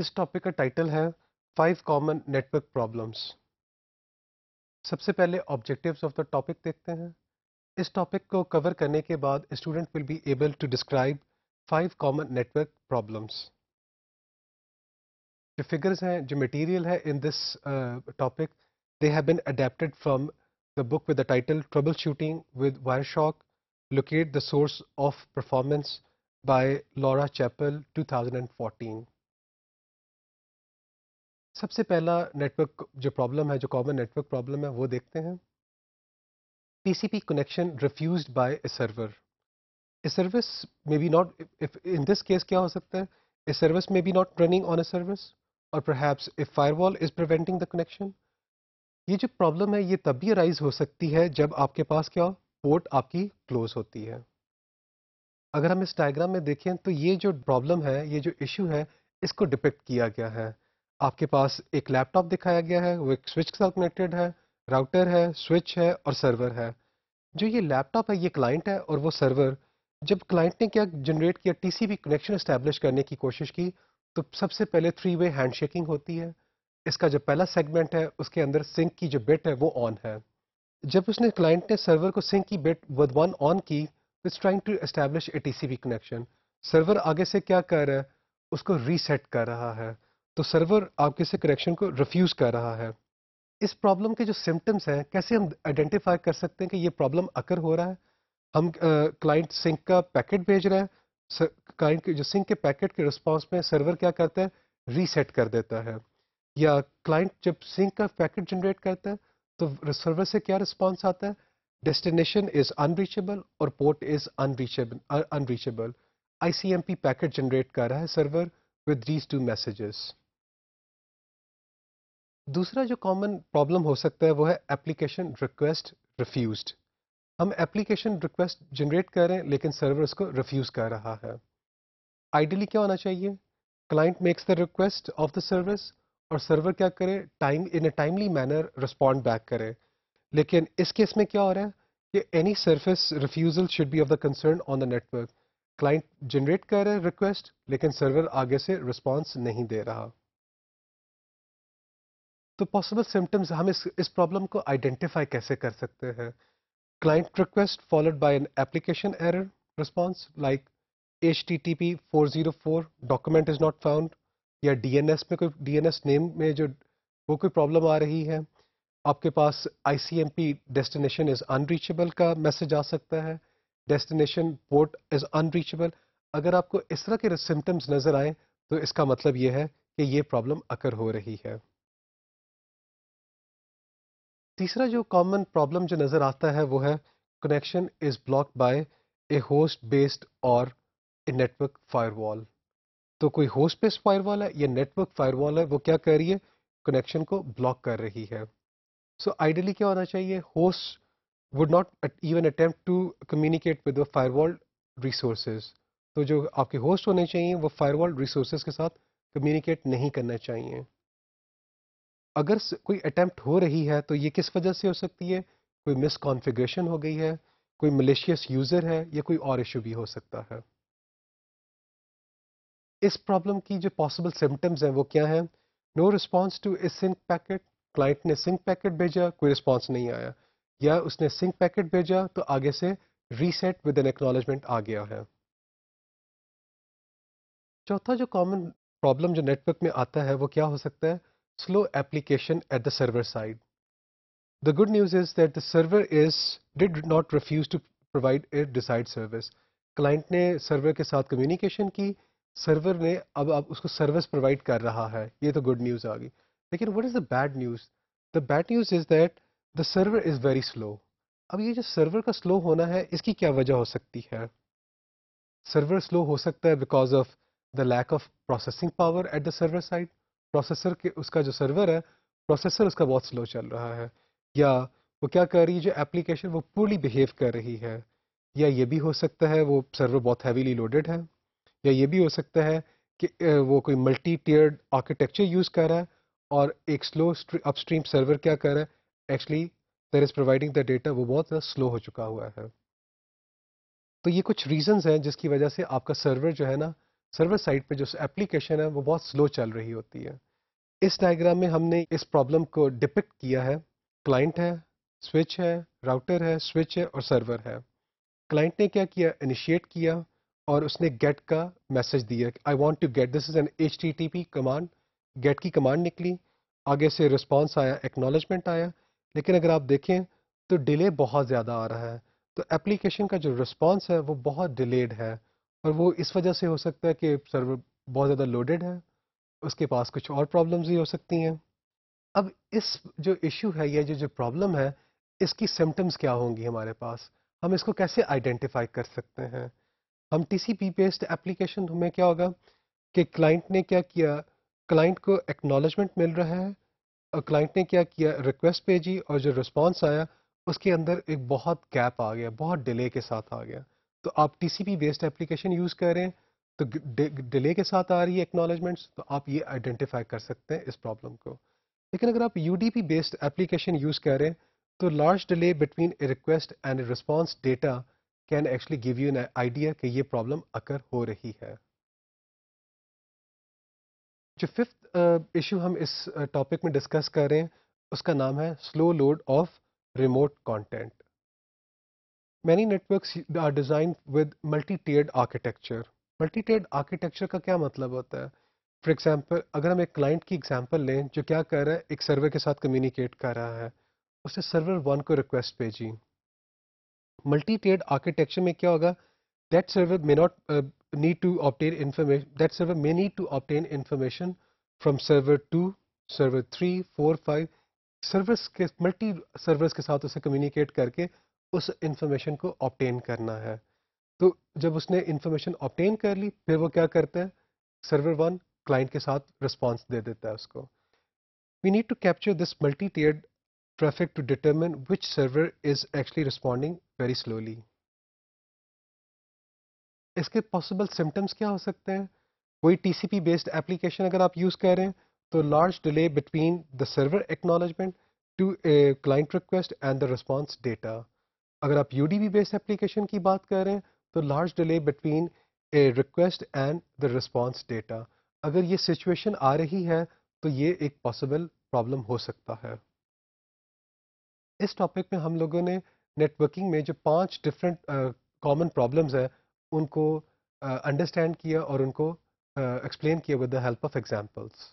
इस टॉपिक का टाइटल है फाइव कॉमन नेटवर्क प्रॉब्लम्स सबसे पहले ऑब्जेक्टिव्स ऑफ द टॉपिक देखते हैं इस टॉपिक को कवर करने के बाद student will be able to describe five common network problems जो फिगर्स हैं जो मटेरियल है in this topic they have been adapted from the book with the title trouble shooting with Wireshark locate the source of performance by Laura Chappell 2014 सबसे पहला network जो problem है जो common network problem है वो देखते हैं TCP connection refused by a server. A service may be not, if in this case क्या हो सकता है? A service may be not running on a service or perhaps a firewall is preventing the connection. ये जो problem है ये तब भी अराइज हो सकती है जब आपके पास क्या पोर्ट आपकी क्लोज होती है अगर हम इस डायग्राम में देखें तो ये जो प्रॉब्लम है ये जो इशू है इसको डिपेक्ट किया गया है आपके पास एक लैपटॉप दिखाया गया है वो एक स्विच के साथ कनेक्टेड है राउटर है स्विच है और सर्वर है जो ये लैपटॉप है ये क्लाइंट है और वो सर्वर जब क्लाइंट ने क्या जनरेट किया भी कनेक्शन इस्टेब्लिश करने की कोशिश की तो सबसे पहले थ्री वे हैंडशेकिंग होती है इसका जो पहला सेगमेंट है उसके अंदर सिंक की जो बिट है वो ऑन है जब उसने क्लाइंट ने सर्वर को सिंक की बिट वन ऑन की it's trying to establish a T connection server आगे से क्या कर रहा है उसको रीसेट कर रहा है तो सर्वर आपके से करेक्शन को रिफ्यूज़ कर रहा है इस प्रॉब्लम के जो सिम्टम्स हैं कैसे हम आइडेंटिफाई कर सकते हैं कि ये प्रॉब्लम अकर हो रहा है हम क्लाइंट सिंक का पैकेट भेज रहे हैं क्लाइंट के जो सिंक के पैकेट के रिस्पांस में सर्वर क्या करता है रीसेट कर देता है या क्लाइंट जब सिंक का पैकेट जनरेट करता है तो सर्वर से क्या रिस्पॉन्स आता है डेस्टिनेशन इज़ अनरीचेबल और port is unreachable unreachable ICMP packet generate कर रहा है server with these two messages दूसरा जो कॉमन प्रॉब्लम हो सकता है वो है एप्लीकेशन रिक्वेस्ट रिफ्यूज हम एप्लीकेशन रिक्वेस्ट जनरेट कर रहे हैं लेकिन सर्वर उसको रिफ्यूज़ कर रहा है आइडियली क्या होना चाहिए client makes the request of the service और सर्वर क्या करे time in a timely manner respond back करे लेकिन इस केस में क्या हो रहा है कि any service refusal should be of the concern on the network client generate कर रहे हैं रिक्वेस्ट लेकिन सर्वर आगे से रिस्पॉन्स नहीं दे रहा तो पॉसिबल सिम्टम्स हम इस इस प्रॉब्लम को आइडेंटिफाई कैसे कर सकते हैं client request followed by an application error response like H T T P four zero four document is not found या डी एन एस में कोई डी एन एस नेम में जो वो कोई प्रॉब्लम आ रही है आपके पास I C M P destination is unreachable का मैसेज आ सकता है डेस्टिनेशन पोर्ट इज़ अनरीचेबल अगर आपको इस तरह के सिम्टम्स नज़र आए तो इसका मतलब ये है कि ये प्रॉब्लम अकर हो रही है तीसरा जो कॉमन प्रॉब्लम जो नज़र आता है वो है connection is block by a host based और ए नेटवर्क फायरवॉल तो कोई होस्ट बेस्ड फायरवॉल है या नेटवर्क फायरवॉल है वो क्या कर रही है कनेक्शन को ब्लॉक कर रही है सो so, आइडियली क्या होना चाहिए host would not even attempt to communicate with the firewall resources तो जो आपके होस्ट होने चाहिए वो फायरवॉल रिसोर्सेज के साथ कम्युनिकेट नहीं करना चाहिए अगर कोई अटैम्प्ट हो रही है तो ये किस वजह से हो सकती है कोई मिसकॉन्फ़िगरेशन हो गई है कोई मलेशियस यूज़र है या कोई और इशू भी हो सकता है इस प्रॉब्लम की जो पॉसिबल सिम्टम्स हैं वो क्या हैं no response to a sync packet client ने सिंक पैकेट भेजा कोई रिस्पॉन्स नहीं आया या उसने सिंक पैकेट भेजा तो आगे से रीसेट विद एन एक्नोलॉजमेंट आ गया है चौथा जो कॉमन प्रॉब्लम जो नेटवर्क में आता है वो क्या हो सकता है slow application at the server side. The good news is that the server is did not refuse to provide a desired service. Client ने सर्वर के साथ कम्युनिकेशन की सर्वर ने अब आप उसको सर्विस प्रोवाइड कर रहा है ये तो गुड न्यूज़ आ गई लेकिन what is the bad news the bad news is that the server is very slow अब ये जो सर्वर का स्लो होना है इसकी क्या वजह हो सकती है सर्वर स्लो हो सकता है because of the lack of processing power at the server side processor के उसका जो सर्वर है प्रोसेसर उसका बहुत स्लो चल रहा है या वो क्या कर रही है जो एप्लीकेशन वो पूरी बिहेव कर रही है या ये भी हो सकता है वो सर्वर बहुत हैवीली लोडेड है या ये भी हो सकता है कि वो कोई मल्टी टीयर्ड आर्किटेक्चर यूज़ कर रहा है और एक स्लो अपस्ट्रीम सर्वर क्या कर रहा है actually there is providing the data वो बहुत स्लो हो चुका हुआ है तो ये कुछ रीजंस हैं जिसकी वजह से आपका सर्वर जो है ना सर्वर साइड पे जो एप्लीकेशन है वो बहुत स्लो चल रही होती है इस डायग्राम में हमने इस प्रॉब्लम को डिपिक्ट किया है क्लाइंट है स्विच है राउटर है स्विच है और सर्वर है क्लाइंट ने क्या किया इनिशिएट किया और उसने गेट का मैसेज दिया I want to get this is an H command get की कमांड निकली आगे से रिस्पॉन्स आया एक्नोलेजमेंट आया लेकिन अगर आप देखें तो डिले बहुत ज़्यादा आ रहा है तो एप्लीकेशन का जो रिस्पॉन्स है वो बहुत डिलेड है और वो इस वजह से हो सकता है कि सर्वर बहुत ज़्यादा लोडेड है उसके पास कुछ और प्रॉब्लम्स भी हो सकती हैं अब इस जो इशू है या जो जो प्रॉब्लम है इसकी सिम्टम्स क्या होंगी हमारे पास हम इसको कैसे आइडेंटिफाई कर सकते हैं हम टीसीपी बेस्ड एप्लीकेशन में क्या होगा कि क्लाइंट ने क्या किया क्लाइंट को एक्नॉलेजमेंट मिल रहा है और क्लाइंट ने क्या किया रिक्वेस्ट भेजी और जो रिस्पॉन्स आया उसके अंदर एक बहुत गैप आ गया बहुत डिले के साथ आ गया तो आप टीसीपी बेस्ड एप्लीकेशन यूज़ कर रहे हैं तो डिले के साथ आ रही है एक्नॉलेजमेंट्स तो आप ये आइडेंटिफाई कर सकते हैं इस प्रॉब्लम को लेकिन अगर आप यू बेस्ड एप्लीकेशन यूज़ कर रहे हैं तो large delay between a request and response data can actually give you an idea कि ये प्रॉब्लम अकर हो रही है जो फिफ्थ इशू हम इस टॉपिक में डिस्कस कर रहे हैं उसका नाम है slow load of remote content many network are designed with multi-tiered architecture. Multi-tiered architecture का क्या मतलब होता है फॉर एग्जाम्पल अगर हम एक क्लाइंट की एग्जाम्पल लें जो क्या कर रहा है एक सर्वर के साथ कम्युनिकेट कर रहा है उसने सर्वर वन को रिक्वेस्ट भेजी मल्टी टेड आर्किटेक्चर में क्या होगा that server may not need to obtain information that server may need to obtain information from server two server three four five servers के मल्टी सर्वर्स के साथ उसे कम्युनिकेट करके उस इंफॉर्मेशन को ऑप्टेन करना है तो जब उसने इंफॉर्मेशन ऑप्टेन कर ली फिर वो क्या करता है सर्वर वन क्लाइंट के साथ रिस्पॉन्स दे देता है उसको we need to capture this multi tier traffic to determine which server is actually responding very slowly इसके पॉसिबल सिम्टम्स क्या हो सकते हैं कोई टीसीपी बेस्ड एप्लीकेशन अगर आप यूज़ कर रहे हैं तो large delay between the server acknowledgement to a client request and the response data अगर आप यू डी बेस्ड एप्लीकेशन की बात कर रहे हैं तो large delay between a request and the response data अगर ये सिचुएशन आ रही है तो ये एक पॉसिबल प्रॉब्लम हो सकता है इस टॉपिक में हम लोगों ने नेटवर्किंग में जो पांच डिफरेंट कॉमन प्रॉब्लम्स हैं उनको अंडरस्टैंड uh, किया और उनको एक्सप्लेन uh, किया with the help of examples